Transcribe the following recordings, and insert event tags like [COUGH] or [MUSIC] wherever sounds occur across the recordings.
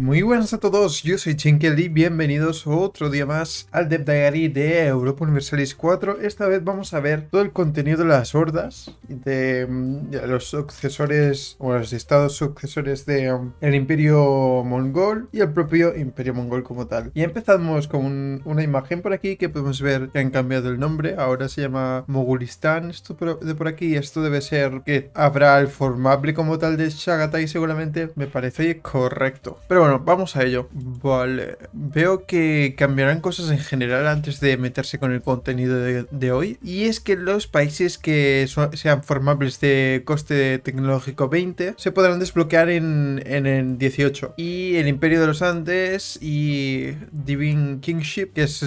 Muy buenas a todos, yo soy Chinkel y bienvenidos otro día más al Dev Diary de Europa Universalis 4. Esta vez vamos a ver todo el contenido de las hordas, de, mm, los sucesores o los estados sucesores del mm, Imperio Mongol y el propio Imperio Mongol como tal. Y empezamos con una imagen por aquí que podemos ver que han cambiado el nombre, ahora se llama Mogulistán, esto de por aquí, esto debe ser que habrá el formable como tal de Shagatai seguramente, me parece correcto. Pero bueno, bueno, vamos a ello. Vale, veo que cambiarán cosas en general antes de meterse con el contenido de, hoy. Y es que los países que sean formables de coste tecnológico 20 se podrán desbloquear en, en el 18. Y el Imperio de los Andes y Divine Kingship, que es,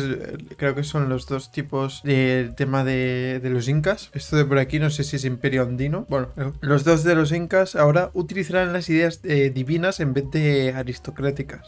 creo que son los dos tipos del tema de, de los incas. Esto de por aquí no sé si es Imperio Andino. Bueno, los dos de los incas ahora utilizarán las ideas eh, divinas en vez de aristocráticas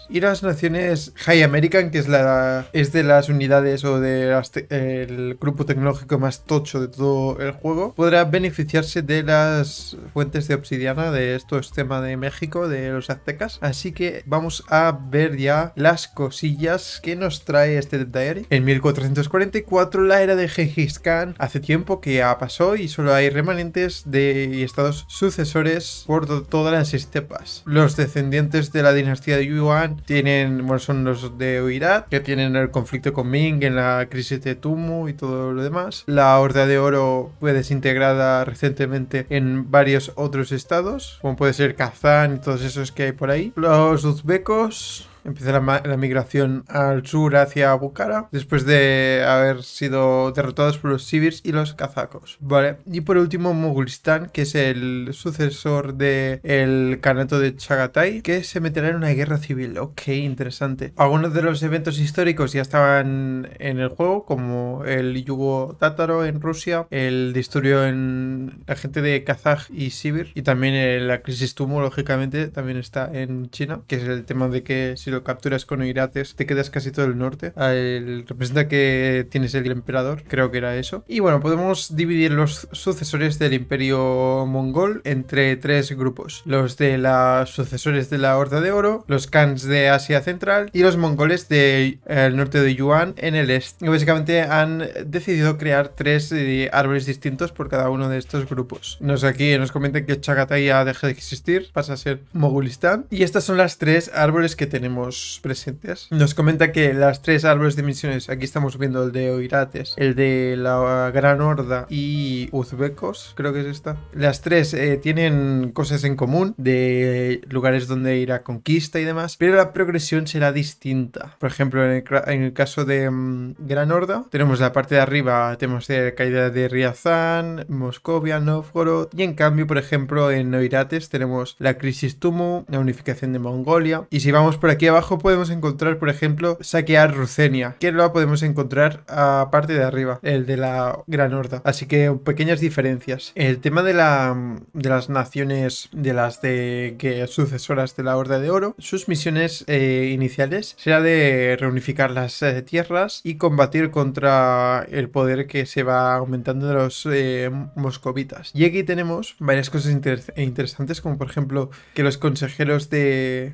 y las naciones High American, que es, la, de las unidades o del grupo tecnológico más tocho de todo el juego, podrá beneficiarse de las fuentes de obsidiana de estos este temas de México, de los aztecas. Así que vamos a ver ya las cosillas que nos trae este En 1444 la era de Genghis Khan hace tiempo que ya pasó y solo hay remanentes de estados sucesores por todas las estepas. Los descendientes de la dinastía de Yuan, tienen, bueno, son los de Oirat, que tienen el conflicto con Ming en la crisis de Tumu y todo lo demás. La Horda de Oro fue desintegrada recientemente en varios otros estados, como puede ser Kazán y todos esos que hay por ahí. Los uzbecos Empezó la, migración al sur hacia Bukhara, después de haber sido derrotados por los sibirs y los Kazakos. Vale, y por último Mugulistán, que es el sucesor del el Kanato de Chagatai, que se meterá en una guerra civil. Ok, interesante. Algunos de los eventos históricos ya estaban en el juego, como el yugo tátaro en Rusia, el disturbio en la gente de Kazaj y Sibir, y también la crisis tumo, lógicamente, también está en China, que es el tema de que si capturas con Oirates, te quedas casi todo el norte. representa que tienes el emperador, creo que era eso. Y bueno, podemos dividir los sucesores del imperio mongol entre tres grupos. Los de los sucesores de la Horda de Oro, los Khans de Asia Central y los mongoles del norte de Yuan en el este. básicamente han decidido crear tres eh, árboles distintos por cada uno de estos grupos. Nos aquí nos comentan que Chagatai ya deja de existir, pasa a ser Mogulistán. Y estas son las tres árboles que tenemos presentes. Nos comenta que las tres árboles de misiones, aquí estamos viendo el de Oirates, el de la Gran Horda y Uzbecos, creo que es esta. Las tres eh, tienen cosas en común de lugares donde ir a conquista y demás, pero la progresión será distinta. Por ejemplo, en el, caso de mm, Gran Horda, tenemos la parte de arriba, tenemos la caída de Riazán, Moscovia, Novgorod, y en cambio, por ejemplo, en Oirates tenemos la crisis Tumu, la unificación de Mongolia, y si vamos por aquí podemos encontrar, por ejemplo, saquear rusenia que lo podemos encontrar a parte de arriba, el de la Gran Horda. Así que pequeñas diferencias. El tema de, la, de las naciones, de las de que sucesoras de la Horda de Oro, sus misiones eh, iniciales será de reunificar las eh, tierras y combatir contra el poder que se va aumentando de los eh, moscovitas. Y aquí tenemos varias cosas interesantes, como por ejemplo que los consejeros de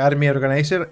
Army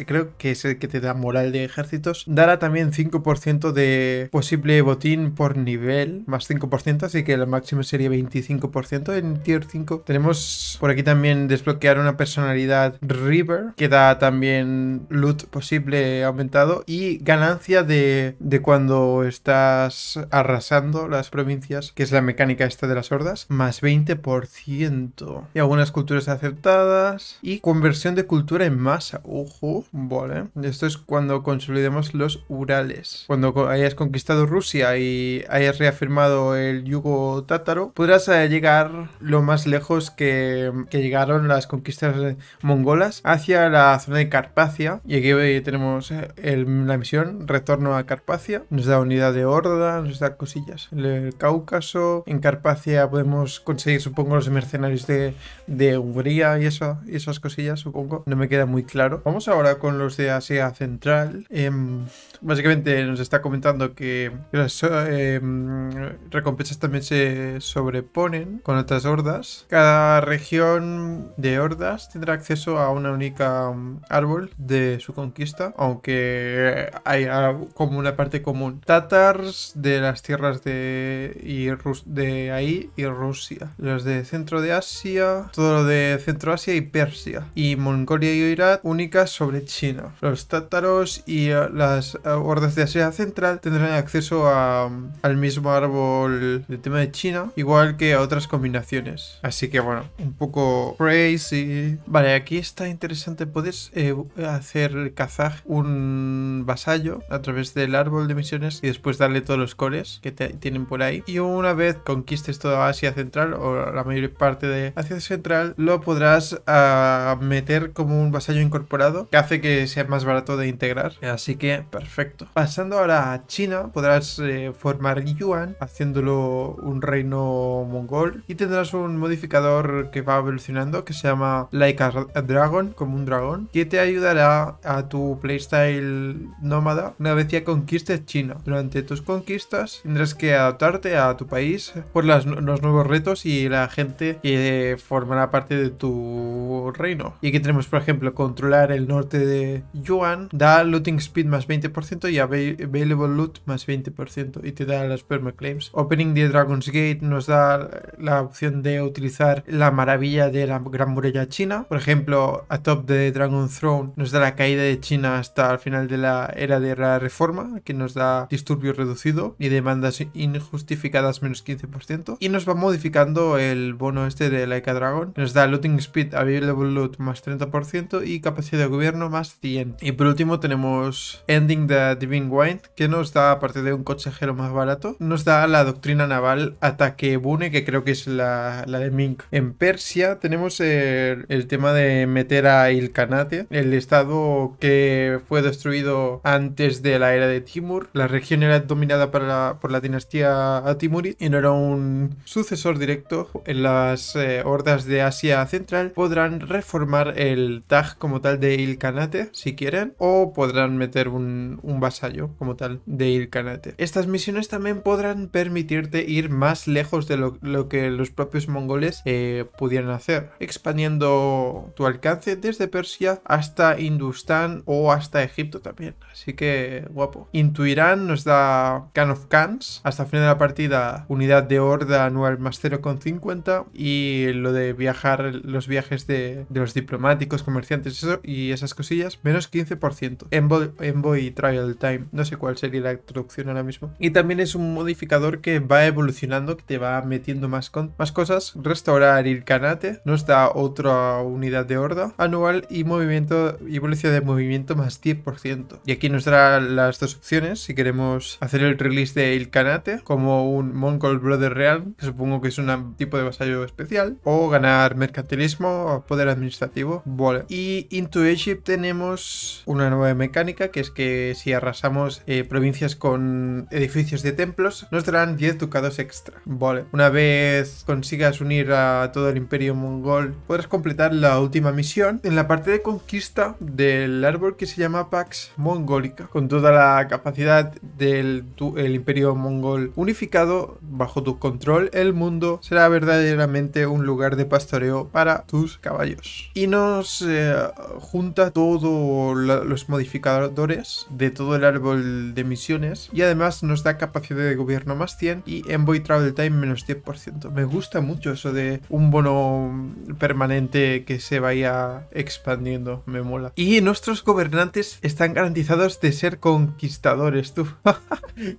creo que es el que te da moral de ejércitos, dará también 5% de posible botín por nivel, más 5%, así que el máximo sería 25% en tier 5. Tenemos por aquí también desbloquear una personalidad River, que da también loot posible aumentado y ganancia de, cuando estás arrasando las provincias, que es la mecánica esta de las hordas, más 20%. Y algunas culturas aceptadas y conversión de cultura en masa. Uh, ¿vale? Esto es cuando consolidemos los Urales. Cuando hayas conquistado Rusia y hayas reafirmado el yugo tátaro, podrás eh, llegar lo más lejos que, llegaron las conquistas eh, mongolas hacia la zona de Carpacia. Y aquí eh, tenemos la misión Retorno a Carpacia. Nos da unidad de horda, nos da cosillas. El, Cáucaso, en Carpacia podemos conseguir, supongo, los mercenarios de, de Hungría y, eso, y esas cosillas, supongo. No me queda muy claro. Vamos ahora con los de Asia Central. Em, básicamente nos está comentando que las em, recompensas también se sobreponen con otras hordas. Cada región de hordas tendrá acceso a una única um, árbol de su conquista, aunque hay como una parte común. Tatars de las tierras de, de ahí y Rusia. Los de centro de Asia, todo lo de centro Asia y Persia. Y Mongolia y Irán únicas sobre China. Los tátaros y eh, las hordas eh, de Asia Central tendrán acceso a, al mismo árbol del tema de China, igual que a otras combinaciones. Así que bueno, un poco crazy. Vale, aquí está interesante. Puedes eh, hacer cazar un vasallo a través del árbol de misiones y después darle todos los cores que tienen por ahí. Y una vez conquistes toda Asia Central o la mayor parte de Asia Central, lo podrás ah, meter como un vasallo incorporado que hace que sea más barato de integrar. Así que perfecto. Pasando ahora a China, podrás eh, formar yuan haciéndolo un reino mongol y tendrás un modificador que va evolucionando que se llama Like a Dragon, como un dragón, que te ayudará a tu playstyle nómada una vez ya conquistes China. Durante tus conquistas tendrás que adaptarte a tu país por los nuevos retos y la gente que formará parte de tu reino. Y aquí tenemos, por ejemplo, controlar el norte de Yuan, da Looting Speed más 20% y Available Loot más 20% y te da las permaclaims. Opening the Dragon's Gate nos da la opción de utilizar la maravilla de la Gran Muralla China. Por ejemplo, a top de Dragon Throne nos da la caída de China hasta el final de la era de la reforma, que nos da disturbio reducido y demandas injustificadas menos 15%. Y nos va modificando el bono este de laica Dragon, nos da Looting Speed, Available Loot más 30% y capacidad de gobierno más 100. Y por último tenemos Ending the Divine Wind, que nos da, aparte de un consejero más barato, nos da la doctrina naval Ataque Bune, que creo que es la, de Mink. En Persia tenemos el, tema de meter a Ilkhanate, el estado que fue destruido antes de la era de Timur. La región era dominada por la, por la dinastía Timurid y no era un sucesor directo. En las eh, hordas de Asia Central podrán reformar el Taj como tal de canate si quieren, o podrán meter un, vasallo como tal de Kanate. Estas misiones también podrán permitirte ir más lejos de lo, que los propios mongoles eh, pudieran hacer, expandiendo tu alcance desde Persia hasta Hindustán o hasta Egipto también. Así que guapo. Intuirán nos da Can of Cans. Hasta el final de la partida, unidad de horda anual más 0,50. Y lo de viajar, los viajes de, los diplomáticos, comerciantes eso, y esas cosillas, menos 15%. Envoy, boy Trial Time, no sé cuál sería la introducción ahora mismo. Y también es un modificador que va evolucionando, que te va metiendo más, con, más cosas. Restaurar el canate nos da otra unidad de horda anual y movimiento y velocidad de movimiento más 10%. Y aquí nos da las dos opciones, si queremos hacer el release de el Kanate como un Mongol Brother Real, que supongo que es un tipo de vasallo especial, o ganar mercantilismo o poder administrativo. Vale. Y Intuition tenemos una nueva mecánica que es que si arrasamos eh, provincias con edificios de templos, nos darán 10 ducados extra. Vale, una vez consigas unir a todo el imperio mongol, podrás completar la última misión en la parte de conquista del árbol que se llama Pax Mongólica, con toda la capacidad del imperio mongol unificado bajo tu control, el mundo será verdaderamente un lugar de pastoreo para tus caballos. Y nos juntamos eh, todos los modificadores de todo el árbol de misiones y además nos da capacidad de gobierno más 100 y Envoy Travel Time menos 10%. Me gusta mucho eso de un bono permanente que se vaya expandiendo, me mola. Y nuestros gobernantes están garantizados de ser conquistadores, tú. [LAUGHS]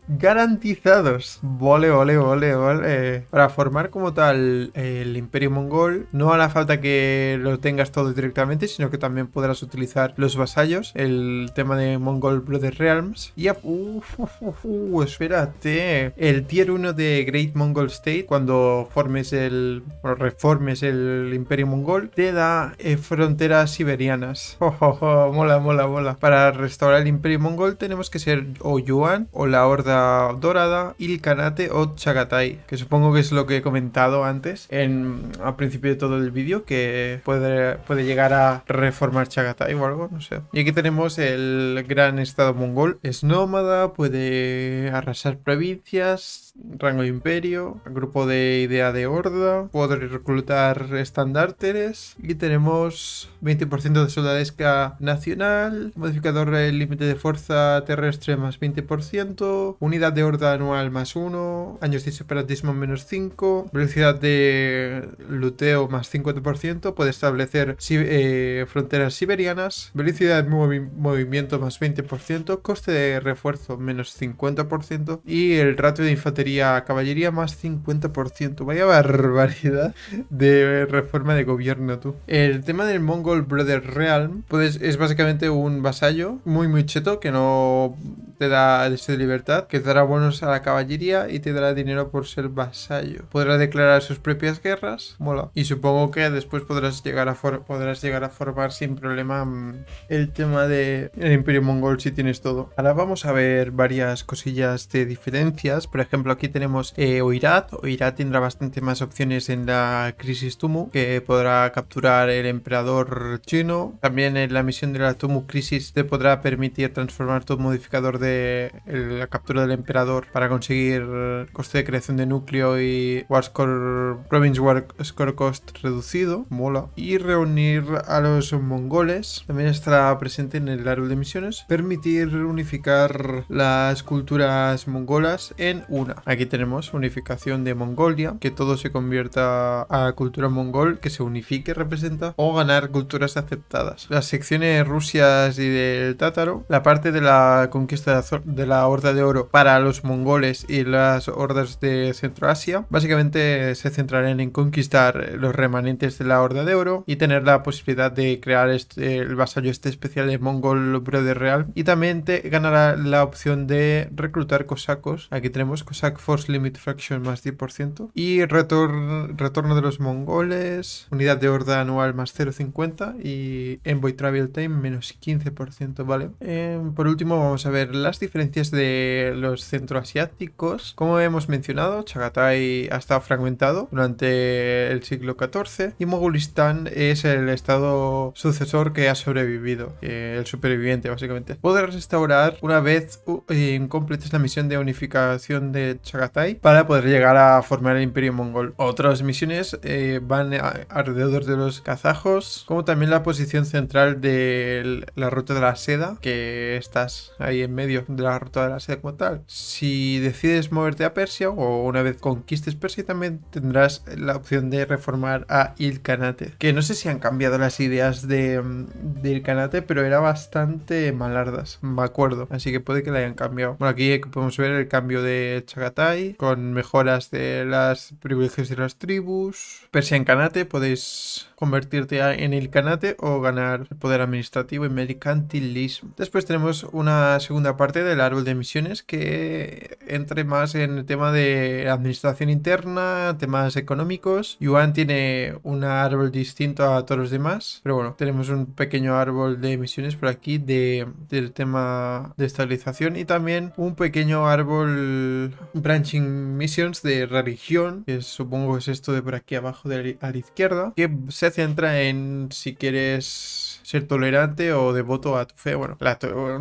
garantizados. Vale, vale, vale, vale. Para formar como tal el imperio mongol no hará falta que lo tengas todo directamente, sino que también podrás utilizar los vasallos, el tema de Mongol Brother Realms. Y uf, uf! espérate, el tier 1 de Great Mongol State, cuando formes el o reformes el Imperio Mongol, te da eh, fronteras siberianas. [LAUGHS] Oh, oh, oh, mola, mola, mola. Para restaurar el Imperio Mongol tenemos que ser o Yuan o la Horda Dorada, Ilkanate o Chagatai, que supongo que es lo que he comentado antes en al principio de todo el vídeo que puede, puede llegar a reformar Chagatai no sé. Y aquí tenemos el gran estado mongol. Es nómada, puede arrasar provincias, rango de imperio, grupo de idea de horda, puede reclutar estandárteres. Y tenemos 20% de soldadesca nacional, modificador del límite de fuerza terrestre más 20%, unidad de horda anual más 1, años de separatismo menos 5, velocidad de luteo más 50%, puede establecer eh, fronteras ciber Velicidad velocidad de movimiento más 20%, coste de refuerzo menos 50% y el ratio de infantería a caballería más 50%. Vaya barbaridad de reforma de gobierno, tú. El tema del Mongol Brother Realm pues, es básicamente un vasallo muy, muy cheto que no te da deseo de libertad, que te dará bonos a la caballería y te dará dinero por ser vasallo. Podrás declarar sus propias guerras, mola. Y supongo que después podrás llegar a, podrás llegar a formar sin problema Mm, el tema de Imperio Mongol si tienes todo. Ahora vamos a ver varias cosillas de diferencias. Por ejemplo, aquí tenemos eh, Oirat. Oirat tendrá bastante más opciones en la Crisis Tumu, que podrá capturar el emperador chino. También en la misión de la Tumu Crisis te podrá permitir transformar tu modificador de la captura del emperador para conseguir coste de creación de núcleo y score Province War Score Cost reducido. Mola. Y reunir a los mongoles también estará presente en el árbol de misiones. Permitir unificar las culturas mongolas en una. Aquí tenemos unificación de Mongolia, que todo se convierta a cultura mongol, que se unifique, representa, o ganar culturas aceptadas. Las secciones rusias y del tátaro, la parte de la conquista de la Horda de Oro para los mongoles y las hordas de Centroasia, básicamente se centrarán en conquistar los remanentes de la Horda de Oro y tener la posibilidad de crear este el vasallo este especial es Mongol Brother Real. Y también te ganará la opción de reclutar cosacos. Aquí tenemos cosac Force Limit Fraction más 10%. Y retorno de los mongoles, unidad de horda anual más 0.50 y Envoy Travel Time menos 15%, ¿vale? Em, por último vamos a ver las diferencias de los centroasiáticos. Como hemos mencionado, Chagatai ha estado fragmentado durante el siglo XIV y Mogulistán es el estado sucesor que ha sobrevivido, el superviviente básicamente. podrás restaurar una vez eh, completes la misión de unificación de Chagatai para poder llegar a formar el Imperio Mongol. Otras misiones eh, van alrededor de los kazajos, como también la posición central de la ruta de la seda, que estás ahí en medio de la ruta de la seda como tal. Si decides moverte a Persia o una vez conquistes Persia también tendrás la opción de reformar a Ilkhanate, que no sé si han cambiado las ideas de mm, del Kanate, pero era bastante malardas, me acuerdo. Así que puede que la hayan cambiado. Bueno, aquí podemos ver el cambio de Chagatai con mejoras de las privilegios de las tribus. Persia en Kanate podéis convertirte en el canate o ganar el poder administrativo y mercantilismo. Después tenemos una segunda parte del árbol de misiones que entre más en el tema de administración interna, temas económicos. Yuan tiene un árbol distinto a todos los demás, pero bueno, tenemos un pequeño árbol de misiones por aquí de, del tema de estabilización y también un pequeño árbol branching missions de religión, que supongo es esto de por aquí abajo de, a la izquierda, que se centra en si quieres ser tolerante o devoto a tu fe. Bueno,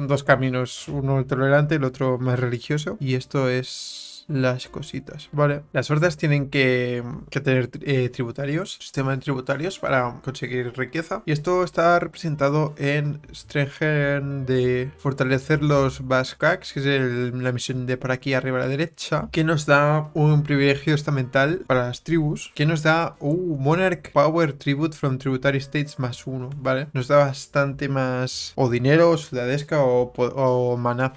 dos caminos, uno tolerante, el otro más religioso. Y esto es las cositas, ¿vale? Las hordas tienen que, tener eh, tributarios, sistema de tributarios para conseguir riqueza. Y esto está representado en Stranger de fortalecer los Baskaks, que es la misión de por aquí arriba a la derecha, que nos da un privilegio estamental para las tribus, que nos da un uh, Monarch Power Tribute from Tributary States más uno, ¿vale? Nos da bastante más o dinero, o ciudadesca o,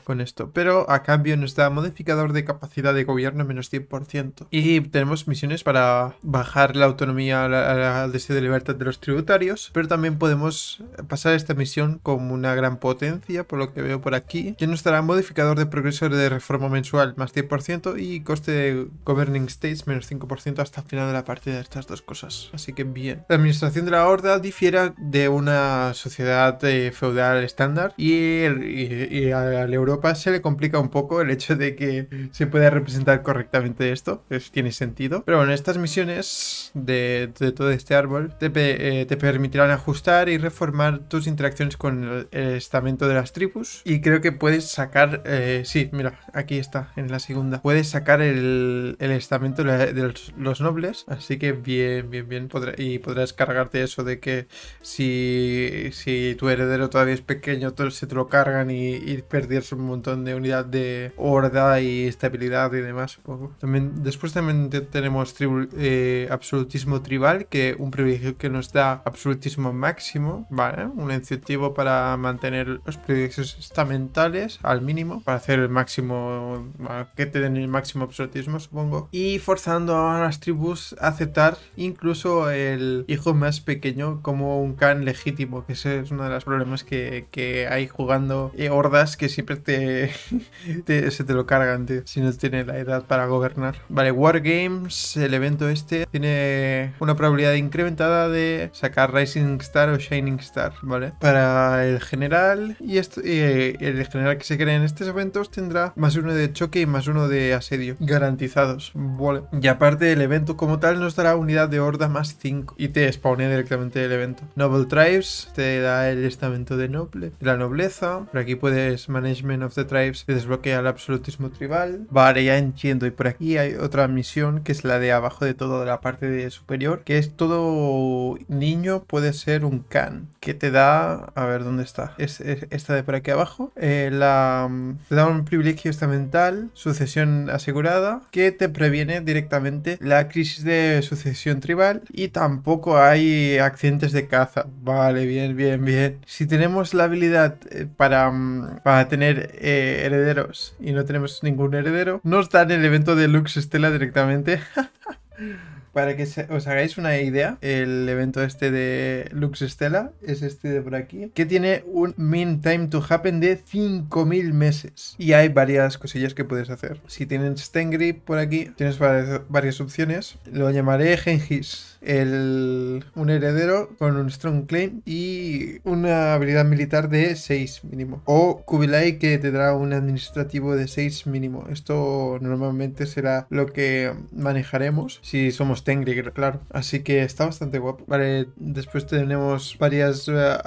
con esto, pero a cambio nos da modificador de capacidad gobierno menos 100%. Y tenemos misiones para bajar la autonomía al deseo de libertad de los tributarios, pero también podemos pasar esta misión como una gran potencia, por lo que veo por aquí. Ya no estará modificador de progreso de reforma mensual más 10% y coste de governing states menos 5% hasta el final de la parte de estas dos cosas. Así que bien. La administración de la horda difiera de una sociedad eh, feudal estándar y, a la Europa se le complica un poco el hecho de que se pueda representar presentar correctamente esto, es, tiene sentido. Pero bueno, estas misiones de, todo este árbol eh, te, permitirán ajustar y reformar tus interacciones con el, estamento de las tribus. Y creo que puedes sacar, eh, sí, mira, aquí está, en la segunda. Puedes sacar el, estamento de los, nobles, así que bien, bien, bien. y podrás cargarte eso de que si, si tu heredero todavía es pequeño, todo, se te lo cargan y, y un montón de unidad de horda y estabilidad demás. Poco. También, después también tenemos eh, absolutismo tribal, que un privilegio que nos da absolutismo máximo, ¿vale? Un incentivo para mantener los privilegios estamentales al mínimo, para hacer el máximo, que te den el máximo absolutismo, supongo. Y forzando a las tribus a aceptar incluso el hijo más pequeño como un can legítimo, que ese es uno de los problemas que, que hay jugando eh, hordas que siempre [LAUGHS] te, se te lo cargan, si no tienes la edad para gobernar. Vale, War Games el evento este, tiene una probabilidad incrementada de sacar Rising Star o Shining Star, ¿vale? Para el general y, esto, eh, el general que se cree en estos eventos tendrá más uno de choque y más uno de asedio, garantizados, ¿vale? Y aparte el evento como tal nos dará unidad de horda más 5 y te spawnea directamente el evento. Noble Tribes te da el estamento de noble, la nobleza, por aquí puedes Management of the Tribes, te desbloquea el absolutismo tribal, vale, ya entiendo. Y por aquí hay otra misión que es la de abajo de todo, de la parte superior, que es todo niño puede ser un can, que te da, a ver dónde está, es, esta de por aquí abajo, eh, la, te da un privilegio estamental, sucesión asegurada, que te previene directamente la crisis de sucesión tribal y tampoco hay accidentes de caza. Vale, bien, bien, bien. Si tenemos la habilidad eh, para, mm, para tener eh, herederos y no tenemos ningún heredero, no estar en el evento de Lux Estela directamente. [LAUGHS] para que os hagáis una idea, el evento este de Lux Stella es este de por aquí, que tiene un mean time to happen de 5000 meses. Y hay varias cosillas que puedes hacer. Si tienes Stengri por aquí, tienes varias, opciones. Lo llamaré genghis, un heredero con un strong claim y una habilidad militar de 6 mínimo. O Kubilai que tendrá un administrativo de 6 mínimo. Esto normalmente será lo que manejaremos si somos tenemos claro. Así que está bastante guapo. Vale, después tenemos varias eh,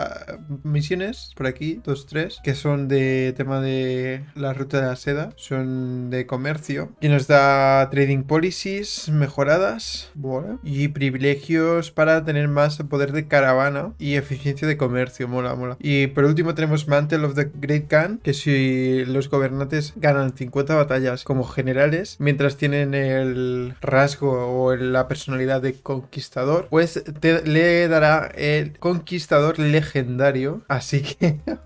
misiones por aquí, dos, tres, que son de tema de la ruta de la seda, son de comercio. Y nos da trading policies mejoradas bueno, y privilegios para tener más poder de caravana y eficiencia de comercio. Mola, mola. Y por último tenemos Mantle of the Great Khan, que si los gobernantes ganan 50 batallas como generales, mientras tienen el rasgo o el personalidad de conquistador, pues le dará el conquistador legendario. Así que, [LAUGHS]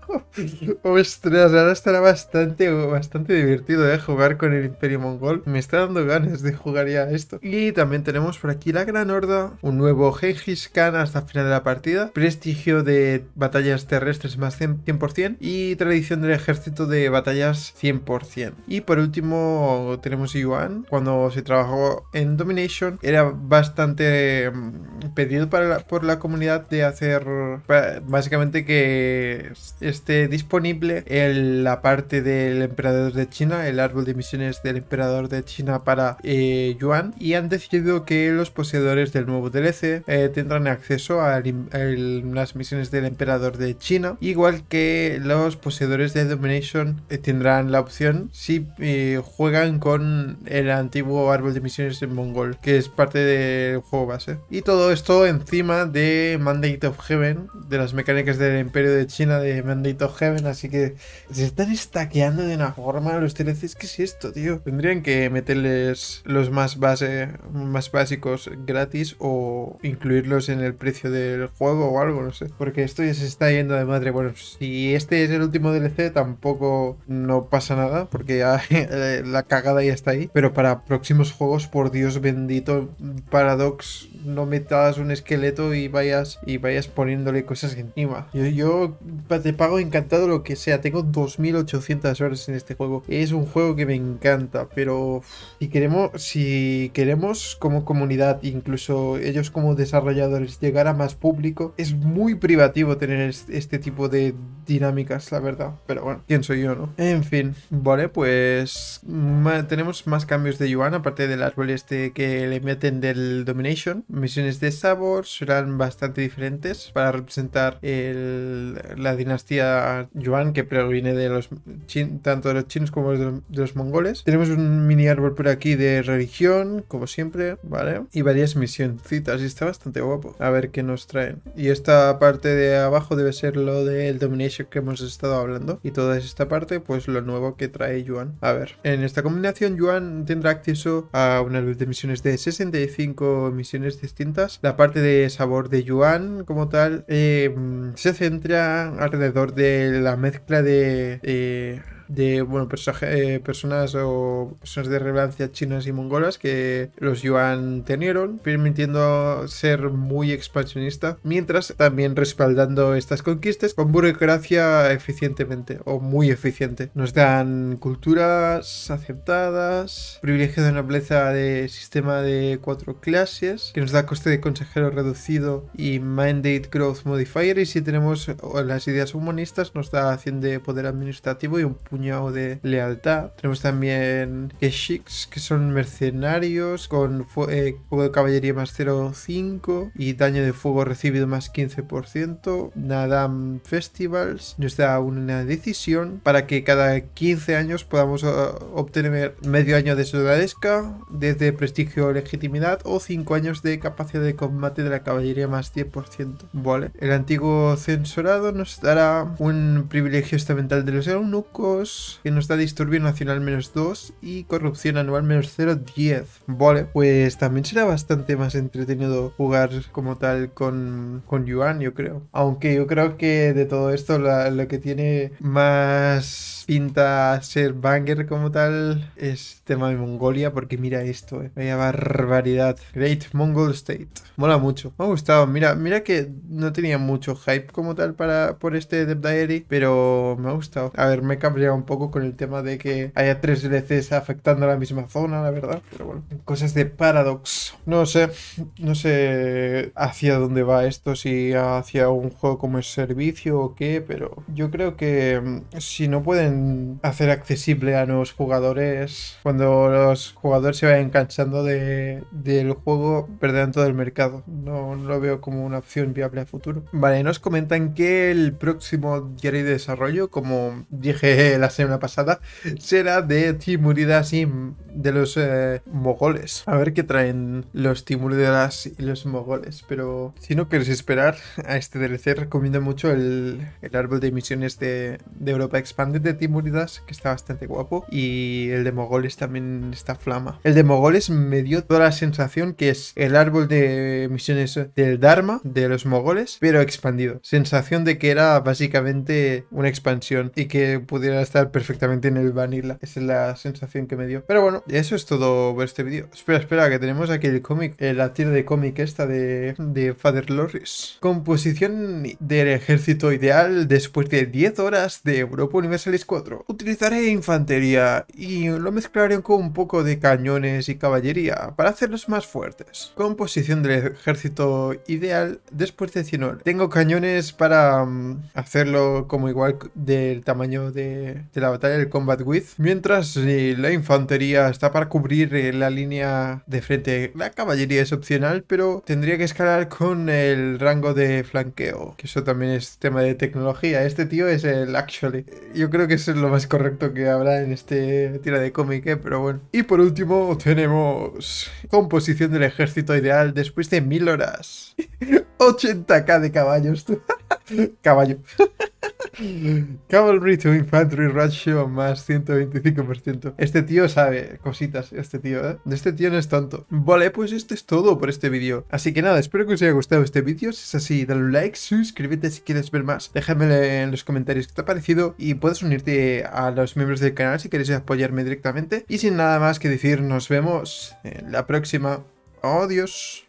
ostras, ahora estará bastante, bastante divertido de eh, jugar con el Imperio Mongol. Me está dando ganas de jugar ya esto. Y también tenemos por aquí la Gran Horda, un nuevo Genghis Khan hasta el final de la partida, prestigio de batallas terrestres más 100% y tradición del ejército de batallas 100%. Y por último tenemos Yuan, cuando se trabajó en Domination, era bastante mm, pedido por la comunidad de hacer básicamente que esté disponible la parte del emperador de China, el árbol de misiones del emperador de China para eh, Yuan, y han decidido que los poseedores del nuevo DLC eh, tendrán acceso a, las misiones del emperador de China, igual que los poseedores de Domination eh, tendrán la opción si juegan con el antiguo árbol de misiones en mongol, que es parte del juego base. Y todo esto encima de Mandate of Heaven, de las mecánicas del Imperio de China de Mandate of Heaven, así que se están estaqueando de una forma los DLCs. ¿Qué es esto, tío? Tendrían que meterles los más, base, más básicos gratis o incluirlos en el precio del juego o algo, no sé. Porque esto ya se está yendo de madre. Bueno, si este es el último DLC, tampoco no pasa nada, porque ya [LAUGHS] la cagada ya está ahí. Pero para próximos juegos, por Dios bendito, Paradox no metas un esqueleto y vayas y vayas poniéndole cosas encima. Yo, te pago encantado lo que sea. Tengo 2800 horas en este juego. Es un juego que me encanta, pero si queremos si queremos como comunidad, incluso ellos como desarrolladores llegar a más público, es muy privativo tener este tipo de dinámicas, la verdad. Pero bueno, quién soy yo, ¿no? En fin, vale, pues tenemos más cambios de Yuan aparte del las este que le meten del Domination. Misiones de sabor serán bastante diferentes para representar la dinastía Yuan que proviene de los tanto de los chinos como de los, mongoles. Tenemos un mini árbol por aquí de religión, como siempre, ¿vale? Y varias misioncitas y está bastante guapo. A ver qué nos traen. Y esta parte de abajo debe ser lo del Domination que hemos estado hablando. Y toda esta parte, pues lo nuevo que trae Yuan. A ver, en esta combinación Yuan tendrá acceso a una luz de misiones de 60 cinco misiones distintas. La parte de sabor de yuan como tal eh, se centra alrededor de la mezcla de... Eh, de bueno, eh, personas o personas de relevancia chinas y mongolas que los yuan tenieron, permitiendo ser muy expansionista, mientras también respaldando estas conquistas con burocracia eficientemente o muy eficiente. Nos dan culturas aceptadas, privilegio de nobleza de sistema de cuatro clases, que nos da coste de consejero reducido y mandate growth modifier, y si tenemos las ideas humanistas nos da 100 de poder administrativo y un o de lealtad. Tenemos también Keshiks que son mercenarios con fuego eh, de caballería más 0,5 y daño de fuego recibido más 15%. Nadam Festivals nos da una decisión para que cada 15 años podamos eh, obtener medio año de soldadesca, desde prestigio o legitimidad, o 5 años de capacidad de combate de la caballería más 10%. Vale. El antiguo censorado nos dará un privilegio estamental de los eunucos que nos da disturbio nacional menos 2 y corrupción anual menos 0, 10. Vale, pues también será bastante más entretenido jugar como tal con, con Yuan, yo creo. Aunque yo creo que de todo esto lo que tiene más pinta a ser banger como tal es tema de Mongolia, porque mira esto, eh. vaya barbaridad. Great Mongol State. Mola mucho, me ha gustado. Mira, mira que no tenía mucho hype como tal para, por este Death Diary, pero me ha gustado. A ver, me he cambiado un poco con el tema de que haya tres DLCs afectando a la misma zona, la verdad. Pero bueno, cosas de Paradox. No sé, no sé hacia dónde va esto, si hacia un juego como es servicio o qué, pero yo creo que mm, si no pueden hacer accesible a nuevos jugadores, cuando los jugadores se vayan cansando del juego, perderán todo el mercado. No, lo veo como una opción viable a futuro. Vale, nos comentan que el próximo diario de desarrollo, como dije la la semana pasada, será de Timuridas y de los eh, mogoles. A ver qué traen los Timuridas y los mogoles. Pero si no quieres esperar a este DLC, recomiendo mucho el, árbol de misiones de, Europa Expanded de Timuridas, que está bastante guapo. Y el de mogoles también está flama. El de mogoles me dio toda la sensación que es el árbol de misiones del Dharma, de los mogoles, pero expandido. Sensación de que era básicamente una expansión y que pudiera estar perfectamente en el vanilla. Esa es la sensación que me dio. Pero bueno, eso es todo por este vídeo. Espera, espera, que tenemos aquí el cómic, eh, la tira de cómic esta de, de Father Loris. Composición del ejército ideal después de 10 horas de Europa Universalis 4. Utilizaré infantería y lo mezclaré con un poco de cañones y caballería para hacerlos más fuertes. Composición del ejército ideal después de 100 horas. Tengo cañones para mm, hacerlo como igual del tamaño de de, la batalla del Combat With, mientras eh, la infantería está para cubrir eh, la línea de frente. La caballería es opcional, pero tendría que escalar con el rango de flanqueo, que eso también es tema de tecnología. Este tío es el actually. Yo creo que eso es lo más correcto que habrá en este tira de cómic, eh, pero bueno. Y por último tenemos composición del ejército ideal después de mil horas. 80k [LAUGHS] de caballos. [LAUGHS] Caballo. [LAUGHS] Cavalry to Infantry Ratio más 125%. Este tío sabe cositas, este tío, ¿eh? Este tío no es tonto. Vale, pues esto es todo por este vídeo. Así que nada, espero que os haya gustado este vídeo. Si es así, dale un like, suscríbete si quieres ver más. Déjamelo en los comentarios qué te ha parecido y puedes unirte a los miembros del canal si quieres apoyarme directamente. Y sin nada más que decir, nos vemos en la próxima. Adiós.